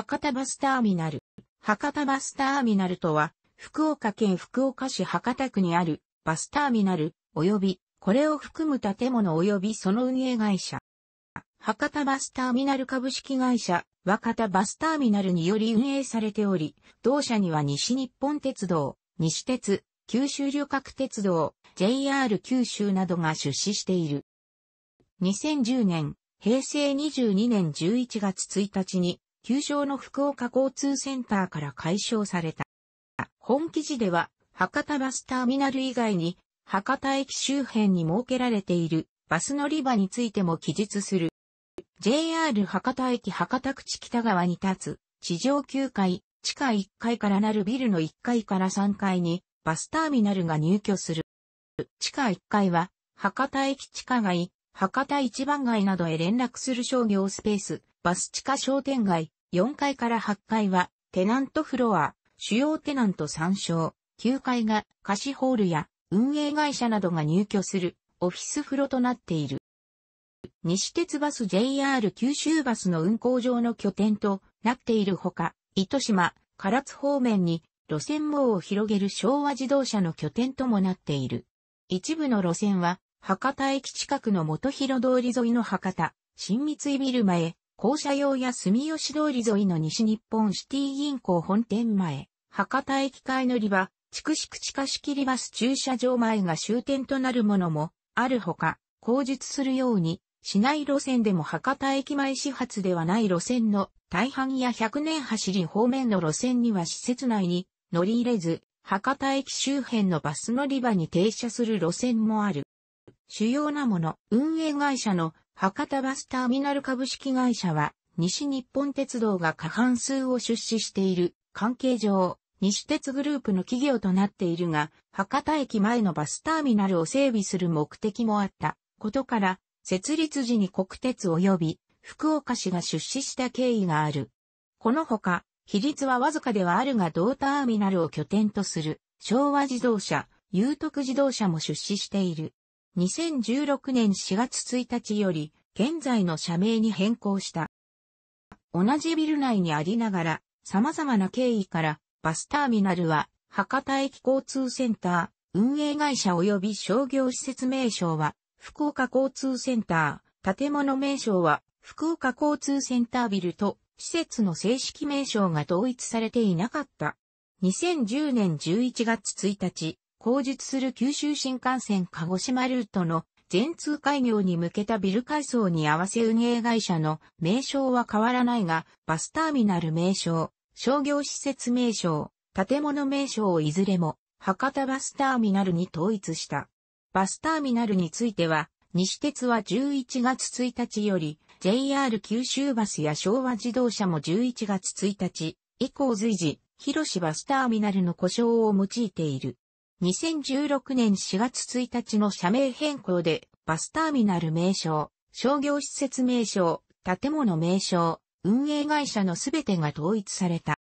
博多バスターミナル。博多バスターミナルとは、福岡県福岡市博多区にあるバスターミナル、及び、これを含む建物及びその運営会社。博多バスターミナル株式会社、若田バスターミナルにより運営されており、同社には西日本鉄道、西鉄、九州旅客鉄道、JR 九州などが出資している。2010年、平成22年11月1日に、旧称の福岡交通センターから解消された。本記事では、博多バスターミナル以外に、博多駅周辺に設けられているバス乗り場についても記述する。JR 博多駅博多口北側に立つ、地上9階、地下1階からなるビルの1階から3階に、バスターミナルが入居する。地下1階は、博多駅地下街、博多一番街などへ連絡する商業スペース、バス地下商店街、4階から8階はテナントフロア、主要テナント参照、9階が貸しホールや運営会社などが入居するオフィスフロとなっている。西鉄バス JR 九州バスの運行場の拠点となっているほか、糸島、唐津方面に路線網を広げる昭和自動車の拠点ともなっている。一部の路線は、博多駅近くの元広通り沿いの博多、新三井ビル前、校舎用や住吉通り沿いの西日本シティ銀行本店前、博多駅会乗り場、筑紫地下仕切りバス駐車場前が終点となるものも、あるほか、口述するように、市内路線でも博多駅前始発ではない路線の大半や100年走り方面の路線には施設内に乗り入れず、博多駅周辺のバス乗り場に停車する路線もある。主要なもの、運営会社の博多バスターミナル株式会社は、西日本鉄道が過半数を出資している関係上、西鉄グループの企業となっているが、博多駅前のバスターミナルを整備する目的もあったことから、設立時に国鉄及び福岡市が出資した経緯がある。このほか、比率はわずかではあるが同ターミナルを拠点とする昭和自動車、有徳自動車も出資している。2016年4月1日より、現在の社名に変更した。同じビル内にありながら、様々な経緯から、バスターミナルは、博多駅交通センター、運営会社及び商業施設名称は、福岡交通センター、建物名称は、福岡交通センタービルと、施設の正式名称が統一されていなかった。2010年11月1日、後述する九州新幹線鹿児島ルートの全通開業に向けたビル改装に合わせ運営会社の名称は変わらないが、バスターミナル名称、商業施設名称、建物名称をいずれも博多バスターミナルに統一した。バスターミナルについては、西鉄は11月1日より、JR 九州バスや昭和自動車も11月1日以降随時、広島バスターミナルの故障を用いている。2016年4月1日の社名変更で、バスターミナル名称、商業施設名称、建物名称、運営会社のすべてが統一された。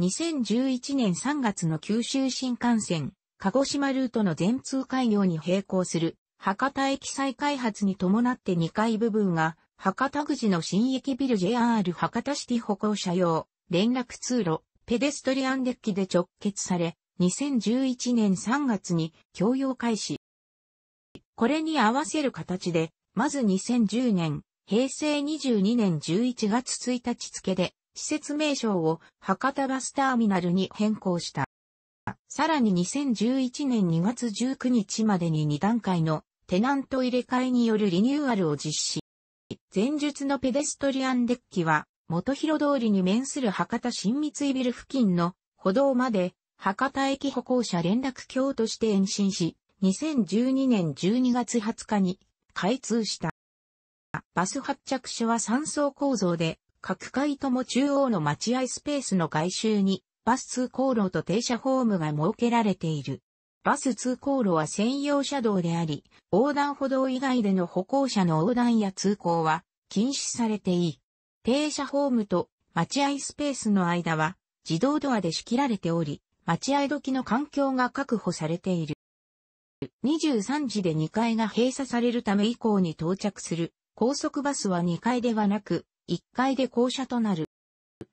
2011年3月の九州新幹線、鹿児島ルートの全通開業に並行する、博多駅再開発に伴って2階部分が、博多口の新駅ビル JR 博多シティ歩行者用、連絡通路、ペデストリアンデッキで直結され、2011年3月に供用開始。これに合わせる形で、まず2010年、平成22年11月1日付で、施設名称を博多バスターミナルに変更した。さらに2011年2月19日までに2段階のテナント入れ替えによるリニューアルを実施。前述のペデストリアンデッキは、元広通りに面する博多新三井ビル付近の歩道まで博多駅歩行者連絡橋として延伸し、2012年12月20日に開通した。バス発着所は3層構造で、各階とも中央の待合スペースの外周に、バス通行路と停車ホームが設けられている。バス通行路は専用車道であり、横断歩道以外での歩行者の横断や通行は禁止されていい。停車ホームと待合スペースの間は自動ドアで仕切られており、待合時の環境が確保されている。23時で2階が閉鎖されるため以降に到着する高速バスは2階ではなく1階で降車となる。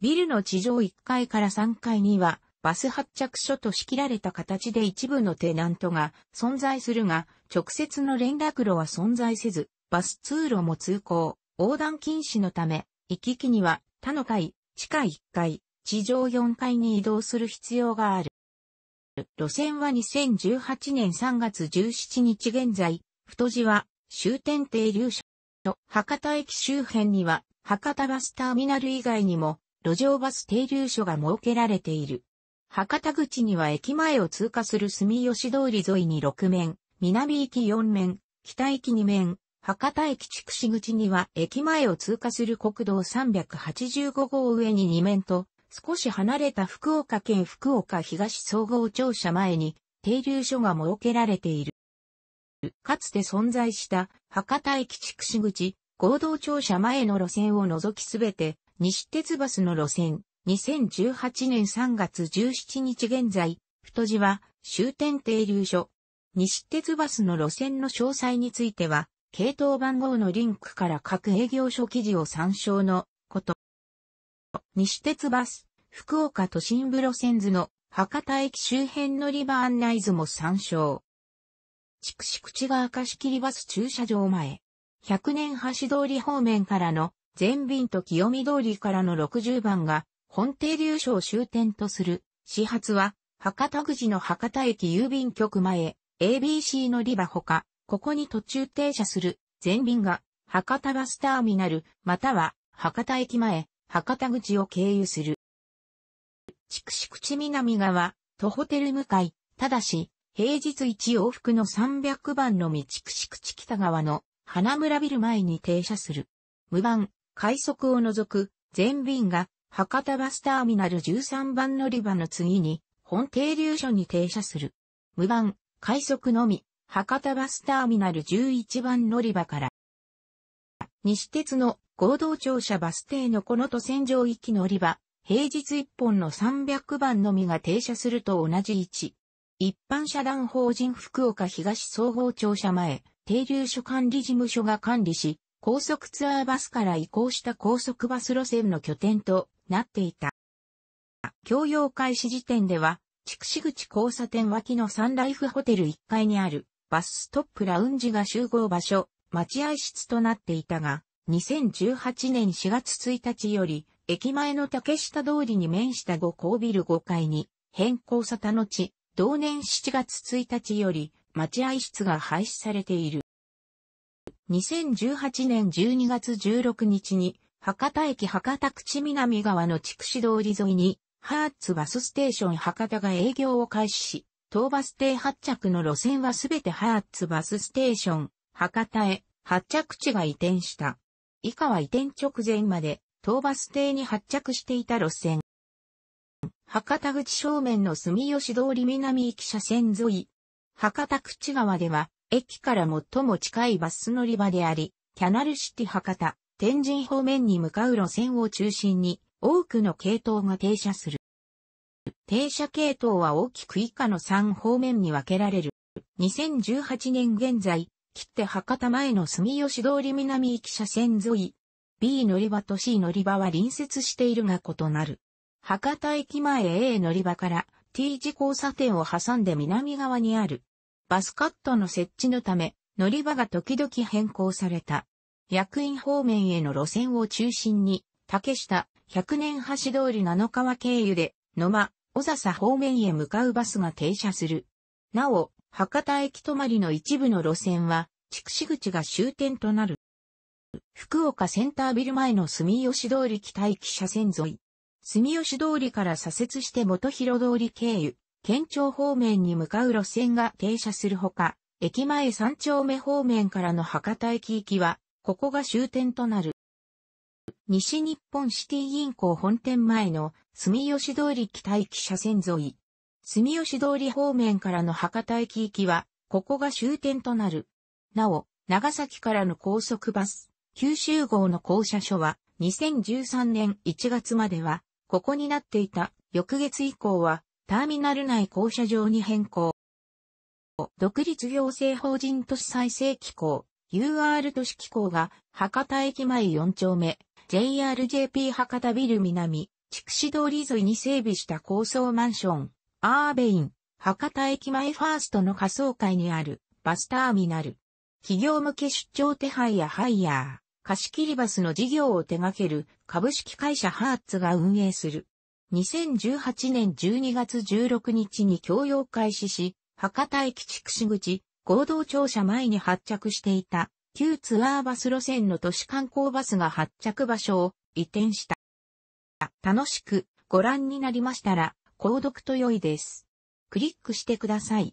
ビルの地上1階から3階にはバス発着所と仕切られた形で一部のテナントが存在するが直接の連絡路は存在せずバス通路も通行横断禁止のため行き来には他の階地下1階地上4階に移動する必要がある。路線は2018年3月17日現在、太地は終点停留所。博多駅周辺には博多バスターミナル以外にも路上バス停留所が設けられている。博多口には駅前を通過する住吉通り沿いに6面、南行き4面、北行き2面、博多駅筑紫口には駅前を通過する国道385号上に2面と少し離れた福岡県福岡東総合庁舎前に停留所が設けられている。かつて存在した博多駅筑紫口合同庁舎前の路線を除きすべて西鉄バスの路線2018年3月17日現在太字は終点停留所西鉄バスの路線の詳細については系統番号のリンクから各営業所記事を参照の西鉄バス、福岡都心部路線図の博多駅周辺乗り場案内図も参照。筑紫口川貸切バス駐車場前。100年橋通り方面からの全便と清見通りからの60番が本定流所を終点とする始発は博多口の博多駅郵便局前 ABC 乗り場ほか、ここに途中停車する全便が博多バスターミナルまたは博多駅前博多口を経由する。筑紫口南側、とホテル向かい、ただし、平日一往復の300番のみ筑紫口北側の花村ビル前に停車する。無番、快速を除く全便が博多バスターミナル13番乗り場の次に本停留所に停車する。無番、快速のみ博多バスターミナル11番乗り場から西鉄の合同庁舎バス停のこの都線上き乗り場、平日1本の300番のみが停車すると同じ位置。一般社団法人福岡東総合庁舎前、停留所管理事務所が管理し、高速ツアーバスから移行した高速バス路線の拠点となっていた。共用開始時点では、筑紫口交差点脇のサンライフホテル1階にあるバスストップラウンジが集合場所、待合室となっていたが、2018年4月1日より、駅前の竹下通りに面した五甲ビル5階に変更さたの同年7月1日より、待合室が廃止されている。2018年12月16日に、博多駅博多口南側の筑紫通り沿いに、ハーツバスステーション博多が営業を開始し、東バス停発着の路線はすべてハーツバスステーション博多へ発着地が移転した。以下は移転直前まで、東バス停に発着していた路線。博多口正面の住吉通り南行き車線沿い。博多口川では、駅から最も近いバス乗り場であり、キャナルシティ博多、天神方面に向かう路線を中心に、多くの系統が停車する。停車系統は大きく以下の3方面に分けられる。2018年現在、切って博多前の住吉通り南行き車線沿い。B 乗り場と C 乗り場は隣接しているが異なる。博多駅前 A 乗り場から T 字交差点を挟んで南側にある。バスカットの設置のため、乗り場が時々変更された。役員方面への路線を中心に、竹下、百年橋通り七川経由で、野間、小笹方面へ向かうバスが停車する。なお、博多駅止まりの一部の路線は、筑紫口が終点となる。福岡センタービル前の住吉通り北行き車線沿い。住吉通りから左折して元広通り経由、県庁方面に向かう路線が停車するほか、駅前三丁目方面からの博多駅行きは、ここが終点となる。西日本シティ銀行本店前の住吉通り北行き車線沿い。住吉通り方面からの博多駅行きは、ここが終点となる。なお、長崎からの高速バス、九州号の降車所は、2013年1月までは、ここになっていた、翌月以降は、ターミナル内降車場に変更。独立行政法人都市再生機構、UR 都市機構が、博多駅前4丁目、JRJP 博多ビル南、筑紫通り沿いに整備した高層マンション、アーベイン、博多駅前ファーストの仮想会にあるバスターミナル。企業向け出張手配やハイヤー、貸し切りバスの事業を手掛ける株式会社ハーツが運営する。2018年12月16日に共用開始し、博多駅筑紫口、合同庁舎前に発着していた旧ツアーバス路線の都市観光バスが発着場所を移転した。楽しくご覧になりましたら、購読と良いです。クリックしてください。